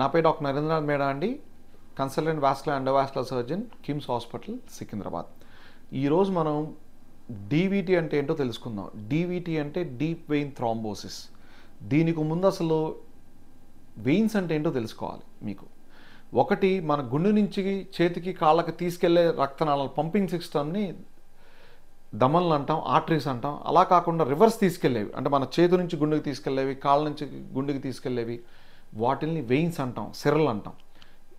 నా పేరు డాక్టర్ నరేంద్రనాథ్ మేడా అండి consultant under endovascular surgeon KIMS hospital Secunderabad ఈరోజు మనం డీవీటీ అంటే ఏంటో తెలుసుకుందాం డీవీటీ అంటే డీప్ వెయిన్ థ్రాంబోసిస్ దీనికి ముందు అసలు వెయిన్స్ అంటే ఏంటో తెలుసుకోవాలి మీకు ఒకటి మన గుండె నుంచి చేతికి కాళ్ళకి తీసుకెళ్లే రక్తనాళాలు పంపింగ్ సిస్టమ్ని దమన్లు అంటాం ఆర్టరీస్ అంటాం అలా కాకుండా రివర్స్ తీసుకెళ్లేవి అంటే మన చేతి నుంచి గుండెకి తీసుకెళ్లేవి కాళ్ళ నుంచి గుండెకి తీసుకెళ్లేవి వాటిల్ని వెయిన్స్ అంటాం సిరల్ అంటాం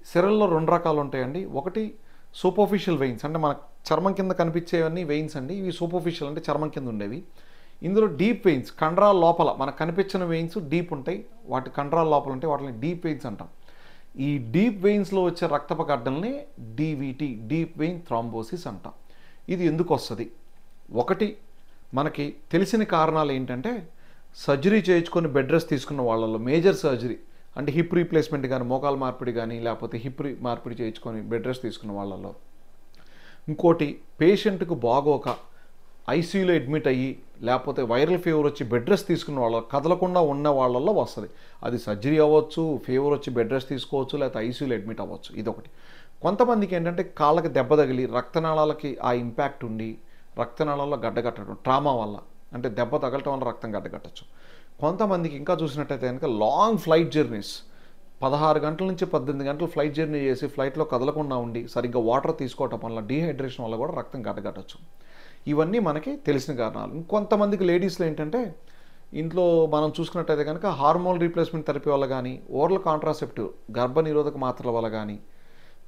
సిరల్లో రెండు రకాలు ఉంటాయండి ఒకటి సూపర్ఫిషియల్ వెయిన్స్ అంటే మన చర్మం కింద కనిపించేవన్నీ వెయిన్స్ అండి ఇవి సూపర్ఫిషియల్ అంటే చర్మం కింద ఉండేవి ఇందులో డీప్ వెయిన్స్ కండరాల లోపల మనకు కనిపించిన వెయిన్స్ డీప్ ఉంటాయి వాటి కండరాల లోపల ఉంటాయి వాటిని డీప్ వెయిన్స్ అంటాం ఈ డీప్ వెయిన్స్లో వచ్చే రక్తప గడ్డల్ని డీవీటీ డీప్ వెయిన్ థ్రాంబోసిస్ అంటాం ఇది ఎందుకు వస్తుంది ఒకటి మనకి తెలిసిన కారణాలు ఏంటంటే సర్జరీ చేయించుకొని బెడ్ రెస్ట్ తీసుకున్న వాళ్ళలో మేజర్ సర్జరీ అంటే హిప్ రీప్లేస్మెంట్ కానీ మోకాలు మార్పిడి కానీ లేకపోతే హిప్ మార్పిడి చేయించుకొని బెడ్ రెస్ట్ తీసుకున్న వాళ్ళలో ఇంకోటి పేషెంట్కు బాగోక ఐసీయూలో అడ్మిట్ అయ్యి లేకపోతే వైరల్ ఫీవర్ వచ్చి బెడ్ రెస్ట్ తీసుకున్న వాళ్ళ కదలకుండా ఉన్న వాళ్ళల్లో వస్తుంది అది సర్జరీ అవ్వచ్చు ఫీవర్ వచ్చి బెడ్ రెస్ట్ తీసుకోవచ్చు లేకపోతే ఐసీయూలో అడ్మిట్ అవ్వచ్చు ఇదొకటి కొంతమందికి ఏంటంటే కాళ్ళకి దెబ్బ తగిలి రక్తనాళాలకి ఆ ఇంపాక్ట్ ఉండి రక్తనాళాల్లో గడ్డగట్టడం ట్రామా వల్ల అంటే దెబ్బ తగలటం వల్ల రక్తం గడ్డగట్టచ్చు కొంతమందికి ఇంకా చూసినట్టయితే కనుక లాంగ్ ఫ్లైట్ జర్నీస్ పదహారు గంటల నుంచి పద్దెనిమిది గంటలు ఫ్లైట్ జర్నీ చేసి ఫ్లైట్లో కదలకుండా ఉండి సరిగ్గా వాటర్ తీసుకోవటం వల్ల డీహైడ్రేషన్ వల్ల కూడా రక్తం గడ్డగట్టచ్చు ఇవన్నీ మనకి తెలిసిన కారణాలు ఇంకొంతమందికి లేడీస్లో ఏంటంటే ఇంట్లో మనం చూసుకున్నట్టయితే కనుక హార్మోన్ రీప్లేస్మెంట్ థెరపీ వల్ల కానీ ఓరల్ కాంట్రాసెప్టివ్ గర్భనిరోధక మాత్రల వల్ల కానీ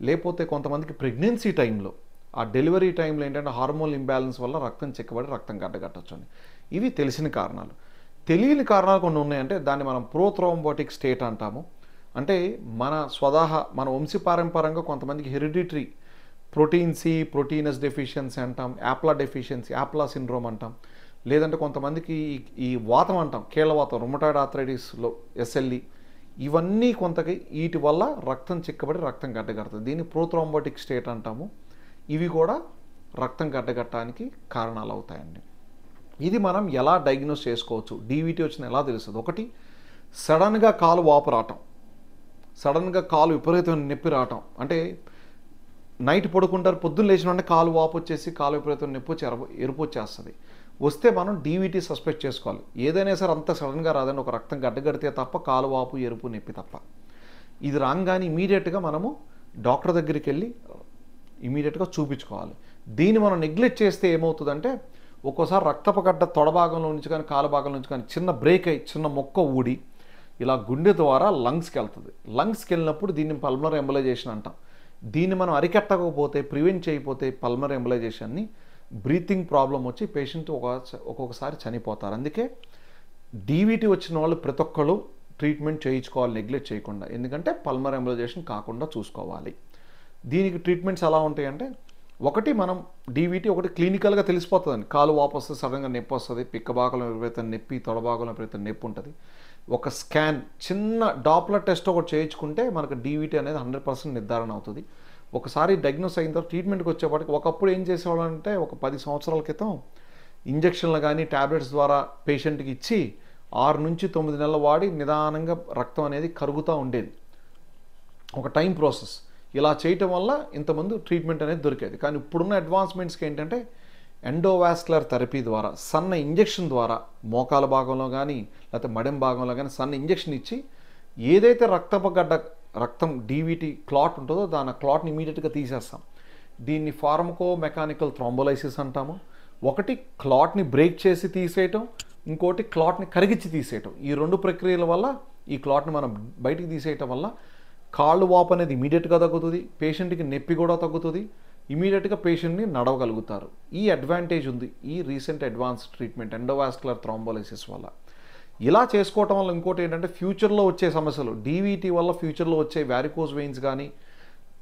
లేకపోతే కొంతమందికి ప్రెగ్నెన్సీ టైంలో ఆ డెలివరీ టైంలో ఏంటంటే హార్మోన్ ఇంబ్యాలెన్స్ వల్ల రక్తం చెక్కబడి రక్తం గడ్డగట్టచ్చు అని ఇవి తెలిసిన కారణాలు తెలియని కారణాలు కొన్ని ఉన్నాయంటే దాన్ని మనం ప్రోథ్రోంబోటిక్ స్టేట్ అంటాము అంటే మన స్వదాహ మన వంశపారంపరంగా కొంతమందికి hereditary protein C protein S deficiency అంటాం యాప్లా డెఫిషియన్సీ యాప్లా సిండ్రోమ్ అంటాం లేదంటే కొంతమందికి ఈ వాతం అంటాం కీళ్ళవాతం రొమటాయిడ్ ఆథరైటిస్లో ఎస్ఎల్ఈ ఇవన్నీ కొంతకి వీటి వల్ల రక్తం చిక్కబడి రక్తం గడ్డగడుతుంది దీన్ని ప్రోథ్రోంబోటిక్ స్టేట్ అంటాము ఇవి కూడా రక్తం గడ్డగట్టడానికి కారణాలు అవుతాయండి ఇది మనం ఎలా డయాగ్నోస్ చేసుకోవచ్చు డీవీటీ వచ్చిన ఎలా తెలుస్తుంది ఒకటి సడన్గా కాలు వాపు రావటం సడన్గా కాలు విపరీతమైన నొప్పి రావటం అంటే నైట్ పడుకుంటారు పొద్దున్న లేచిన వెంటనే కాలు వాపు వచ్చేసి కాలు విపరీతమైన నొప్పి వచ్చి ఎరుపు వచ్చేస్తుంది వస్తే మనం డీవీటీ సస్పెక్ట్ చేసుకోవాలి ఏదైనా సరే అంత సడన్గా రాదని ఒక రక్తం గడ్డగడితే తప్ప కాలు వాపు ఎరుపు నొప్పి తప్ప ఇది రాగానే ఇమీడియట్గా మనము డాక్టర్ దగ్గరికి వెళ్ళి ఇమీడియట్గా చూపించుకోవాలి దీన్ని మనం నెగ్లెక్ట్ చేస్తే ఏమవుతుందంటే ఒక్కోసారి రక్తపు గడ్డ తొడభాగంలో నుంచి కానీ భాగంలో నుంచి కానీ చిన్న బ్రేక్ అయ్యి చిన్న మొక్క ఊడి ఇలా గుండె ద్వారా లంగ్స్కి వెళ్తుంది లంగ్స్కి వెళ్ళినప్పుడు దీన్ని పల్మర్ ఎంబలైజేషన్ అంటాం దీన్ని మనం అరికట్టకపోతే ప్రివెంట్ చేయకపోతే పల్మర్ ఎంబలైజేషన్ని బ్రీతింగ్ ప్రాబ్లం వచ్చి పేషెంట్ ఒక ఒక్కొక్కసారి చనిపోతారు అందుకే డీవీటీ వచ్చిన వాళ్ళు ప్రతి ఒక్కళ్ళు ట్రీట్మెంట్ చేయించుకోవాలి నెగ్లెక్ట్ చేయకుండా ఎందుకంటే పల్మర్ ఎంబలైజేషన్ కాకుండా చూసుకోవాలి దీనికి ట్రీట్మెంట్స్ ఎలా ఉంటాయంటే ఒకటి మనం డీవీటీ ఒకటి క్లినికల్గా తెలిసిపోతుందండి కాలు వాపస్తే సడన్గా నొప్పి వస్తుంది భాగంలో ఎప్పుడైతే నొప్పి తొడభాగంలో ఎప్పుడైతే నొప్పి ఉంటుంది ఒక స్కాన్ చిన్న డాప్లర్ టెస్ట్ ఒకటి చేయించుకుంటే మనకు డీవీటీ అనేది హండ్రెడ్ పర్సెంట్ నిర్ధారణ అవుతుంది ఒకసారి డయాగ్నోస్ అయిన తర్వాత ట్రీట్మెంట్కి వచ్చేపాటికి ఒకప్పుడు ఏం చేసేవాళ్ళంటే ఒక పది సంవత్సరాల క్రితం ఇంజక్షన్లు కానీ ట్యాబ్లెట్స్ ద్వారా పేషెంట్కి ఇచ్చి ఆరు నుంచి తొమ్మిది నెలలు వాడి నిదానంగా రక్తం అనేది కరుగుతూ ఉండేది ఒక టైం ప్రాసెస్ ఇలా చేయటం వల్ల ఇంతమంది ట్రీట్మెంట్ అనేది దొరికేది కానీ ఇప్పుడున్న అడ్వాన్స్మెంట్స్కి ఏంటంటే ఎండోవాస్కులర్ థెరపీ ద్వారా సన్న ఇంజెక్షన్ ద్వారా మోకాల భాగంలో కానీ లేకపోతే మడెం భాగంలో కానీ సన్న ఇంజెక్షన్ ఇచ్చి ఏదైతే రక్తపగడ్డ రక్తం డీవీటీ క్లాట్ ఉంటుందో దాని క్లాట్ని ఇమీడియట్గా తీసేస్తాం దీన్ని ఫార్మకో మెకానికల్ థ్రాంబోలైసిస్ అంటాము ఒకటి క్లాట్ని బ్రేక్ చేసి తీసేయటం ఇంకోటి క్లాట్ని కరిగించి తీసేయటం ఈ రెండు ప్రక్రియల వల్ల ఈ క్లాట్ని మనం బయటికి తీసేయటం వల్ల కాళ్ళు వాపు అనేది ఇమీడియట్గా తగ్గుతుంది పేషెంట్కి నొప్పి కూడా తగ్గుతుంది ఇమీడియట్గా పేషెంట్ని నడవగలుగుతారు ఈ అడ్వాంటేజ్ ఉంది ఈ recent advance treatment endovascular thrombolysis వల్ల ఇలా చేసుకోవటం వల్ల ఇంకోటి ఏంటంటే ఫ్యూచర్లో వచ్చే సమస్యలు డీవీటీ వల్ల ఫ్యూచర్లో వచ్చే వ్యారికోజ్ వెయిన్స్ కానీ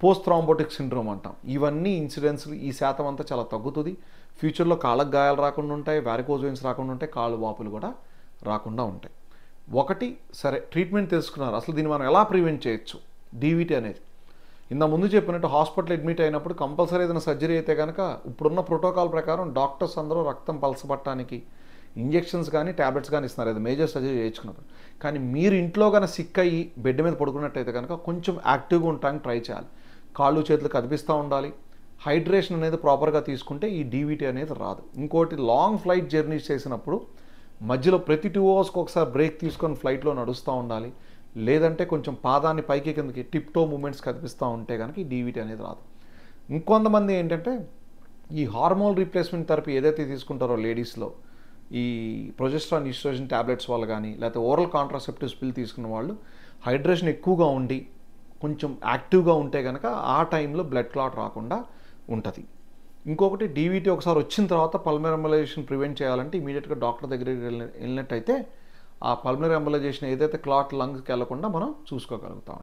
పోస్ట్ థ్రాంబోటిక్ సిండ్రోమ్ అంటాం ఇవన్నీ ఇన్సిడెంట్స్లు ఈ శాతం అంతా చాలా తగ్గుతుంది ఫ్యూచర్లో కాళ్ళకు గాయాలు రాకుండా ఉంటాయి వ్యారికోజ్ వెయిన్స్ రాకుండా ఉంటాయి కాళ్ళు వాపులు కూడా రాకుండా ఉంటాయి ఒకటి సరే ట్రీట్మెంట్ తెలుసుకున్నారు అసలు దీన్ని మనం ఎలా ప్రివెంట్ చేయొచ్చు డీవీటీ అనేది ఇంత ముందు చెప్పినట్టు హాస్పిటల్ అడ్మిట్ అయినప్పుడు కంపల్సరీ ఏదైనా సర్జరీ అయితే కనుక ఇప్పుడున్న ప్రోటోకాల్ ప్రకారం డాక్టర్స్ అందరూ రక్తం పలసపట్టడానికి ఇంజెక్షన్స్ కానీ ట్యాబ్లెట్స్ కానీ ఇస్తున్నారు అది మేజర్ సర్జరీ చేయించుకున్నప్పుడు కానీ మీరు ఇంట్లో కానీ సిక్ అయ్యి బెడ్ మీద పడుకున్నట్టయితే కనుక కొంచెం యాక్టివ్గా ఉండడానికి ట్రై చేయాలి కాళ్ళు చేతులు కదిపిస్తూ ఉండాలి హైడ్రేషన్ అనేది ప్రాపర్గా తీసుకుంటే ఈ డీవీటీ అనేది రాదు ఇంకోటి లాంగ్ ఫ్లైట్ జర్నీస్ చేసినప్పుడు మధ్యలో ప్రతి టూ అవర్స్కి ఒకసారి బ్రేక్ తీసుకొని ఫ్లైట్లో నడుస్తూ ఉండాలి లేదంటే కొంచెం పాదాన్ని పైకి కిందకి టిప్టో మూమెంట్స్ కనిపిస్తూ ఉంటే కనుక ఈ డీవిటీ అనేది రాదు ఇంకొంతమంది ఏంటంటే ఈ హార్మోన్ రీప్లేస్మెంట్ థెరపీ ఏదైతే తీసుకుంటారో లేడీస్లో ఈ ప్రొజెస్ట్రాన్ ఇస్ట్రోజన్ ట్యాబ్లెట్స్ వాళ్ళు కానీ లేకపోతే ఓరల్ కాంట్రాసెప్టివ్స్ పిల్ తీసుకున్న వాళ్ళు హైడ్రేషన్ ఎక్కువగా ఉండి కొంచెం యాక్టివ్గా ఉంటే కనుక ఆ టైంలో బ్లడ్ క్లాట్ రాకుండా ఉంటుంది ఇంకొకటి డీవీటీ ఒకసారి వచ్చిన తర్వాత పల్మెరమలైజేషన్ ప్రివెంట్ చేయాలంటే ఇమీడియట్గా డాక్టర్ దగ్గరికి వెళ్ళినట్టయితే ఆ పల్మనరీ ఎంబలైజేషన్ ఏదైతే క్లాట్ లంగ్స్కి వెళ్లకుండా మనం చూసుకోగలుగుతాం